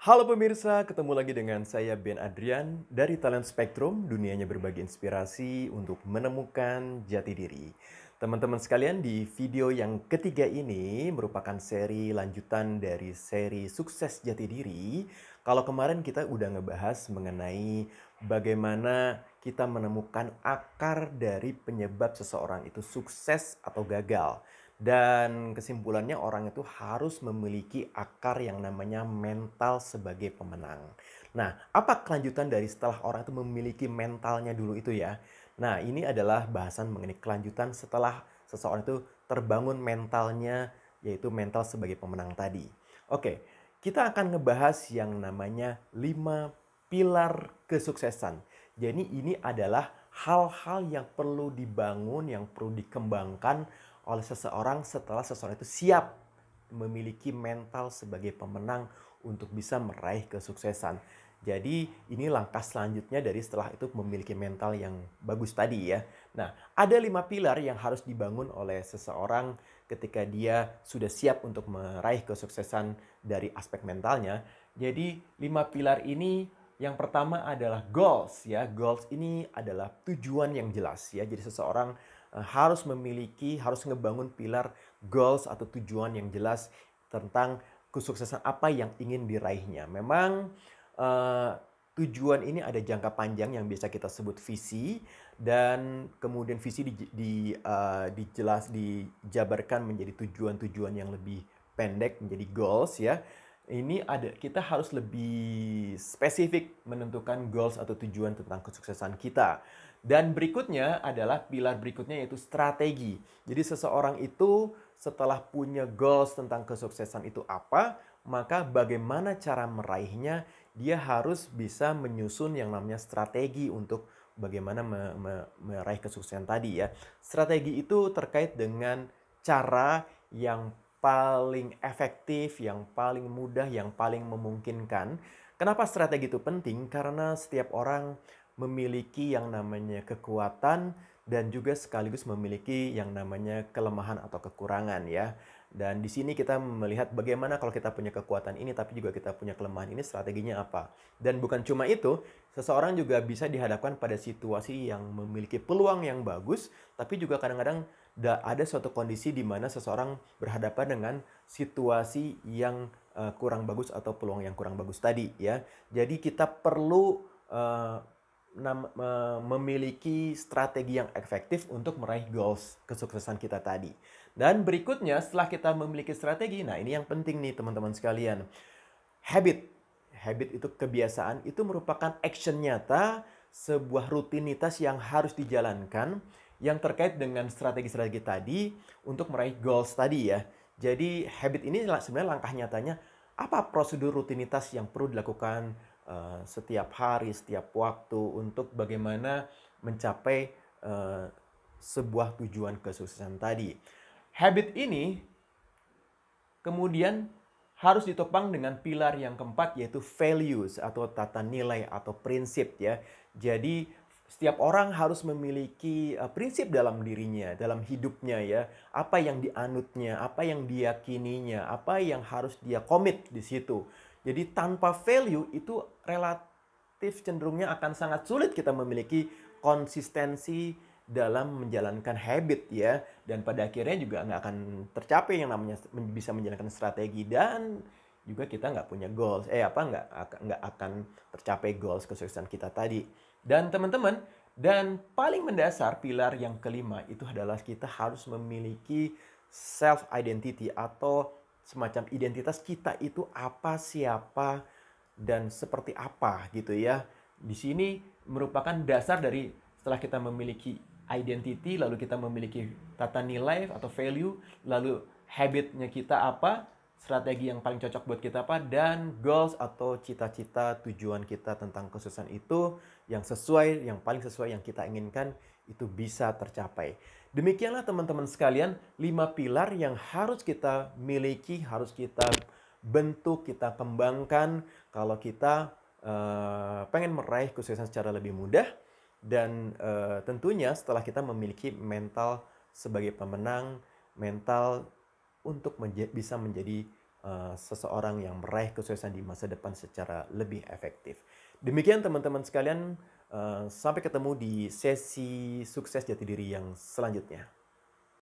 Halo pemirsa, ketemu lagi dengan saya Ben Adrian dari Talent Spectrum, dunianya berbagi inspirasi untuk menemukan jati diri. Teman-teman sekalian, di video yang ketiga ini merupakan seri lanjutan dari seri sukses jati diri. Kalau kemarin kita udah ngebahas mengenai bagaimana kita menemukan akar dari penyebab seseorang itu sukses atau gagal. Dan kesimpulannya orang itu harus memiliki akar yang namanya mental sebagai pemenang. Nah, apa kelanjutan dari setelah orang itu memiliki mentalnya dulu itu ya? Nah, ini adalah bahasan mengenai kelanjutan setelah seseorang itu terbangun mentalnya yaitu mental sebagai pemenang tadi. Oke, kita akan ngebahas yang namanya 5 pilar kesuksesan. Jadi ini adalah hal-hal yang perlu dibangun, yang perlu dikembangkan oleh seseorang setelah seseorang itu siap memiliki mental sebagai pemenang untuk bisa meraih kesuksesan. Jadi ini langkah selanjutnya dari setelah itu memiliki mental yang bagus tadi ya. Nah, ada lima pilar yang harus dibangun oleh seseorang ketika dia sudah siap untuk meraih kesuksesan dari aspek mentalnya. Jadi lima pilar ini yang pertama adalah goals ya. Goals ini adalah tujuan yang jelas ya. Jadi seseorang Eh, harus memiliki, harus ngebangun pilar goals atau tujuan yang jelas tentang kesuksesan apa yang ingin diraihnya. Memang uh, tujuan ini ada jangka panjang yang biasa kita sebut visi dan kemudian visi di, di uh, eh, dijelas dijabarkan menjadi tujuan-tujuan yang lebih pendek menjadi goals ya ini ada kita harus lebih spesifik menentukan goals atau tujuan tentang kesuksesan kita. Dan berikutnya adalah pilar berikutnya yaitu strategi. Jadi seseorang itu setelah punya goals tentang kesuksesan itu apa, maka bagaimana cara meraihnya, dia harus bisa menyusun yang namanya strategi untuk bagaimana me me meraih kesuksesan tadi ya. Strategi itu terkait dengan cara yang paling efektif, yang paling mudah, yang paling memungkinkan. Kenapa strategi itu penting? Karena setiap orang memiliki yang namanya kekuatan, dan juga sekaligus memiliki yang namanya kelemahan atau kekurangan ya. Dan di sini kita melihat bagaimana kalau kita punya kekuatan ini tapi juga kita punya kelemahan ini strateginya apa. Dan bukan cuma itu, seseorang juga bisa dihadapkan pada situasi yang memiliki peluang yang bagus tapi juga kadang-kadang ada suatu kondisi di mana seseorang berhadapan dengan situasi yang eh, kurang bagus atau peluang yang kurang bagus tadi ya. Jadi kita perlu uh, memiliki strategi yang efektif untuk meraih goals kesuksesan kita tadi. Dan berikutnya setelah kita memiliki strategi, nah ini yang penting nih teman-teman sekalian. Habit. Habit itu kebiasaan, itu merupakan action nyata, sebuah rutinitas yang harus dijalankan yang terkait dengan strategi-strategi tadi untuk meraih goals tadi ya. Jadi habit ini sebenarnya langkah nyatanya apa prosedur rutinitas yang perlu dilakukan Eh, setiap hari, setiap waktu untuk bagaimana mencapai uh, sebuah tujuan kesuksesan tadi. Habit ini kemudian harus ditopang dengan pilar yang keempat yaitu values atau tata nilai atau prinsip ya. Jadi setiap orang harus memiliki eh, prinsip dalam dirinya, dalam hidupnya ya. Apa yang dianutnya, apa yang diyakininya, apa yang harus dia komit di situ. Jadi tanpa value itu relatif cenderungnya akan sangat sulit kita memiliki konsistensi dalam menjalankan habit ya dan pada akhirnya juga nggak akan tercapai yang namanya bisa menjalankan strategi dan juga kita nggak punya goals eh apa nggak nggak akan tercapai goals kesuksesan kita tadi dan teman-teman dan paling mendasar pilar yang kelima itu adalah kita harus memiliki self identity atau semacam identitas kita itu apa, siapa, dan seperti apa gitu ya. Di sini merupakan dasar dari setelah kita memiliki identity, lalu kita memiliki tata nilai atau value, lalu habitnya kita apa, strategi yang paling cocok buat kita apa, dan goals atau cita-cita tujuan kita tentang kesuksesan itu yang sesuai, yang paling sesuai yang kita inginkan itu bisa tercapai. Demikianlah teman-teman sekalian, lima pilar yang harus kita miliki, harus kita bentuk, kita kembangkan kalau kita uh, pengen meraih kesuksesan secara lebih mudah. Dan uh, tentunya setelah kita memiliki mental sebagai pemenang, mental untuk menja bisa menjadi uh, seseorang yang meraih kesuksesan di masa depan secara lebih efektif. Demikian teman-teman sekalian Eh, sampai ketemu di sesi sukses jati diri yang selanjutnya.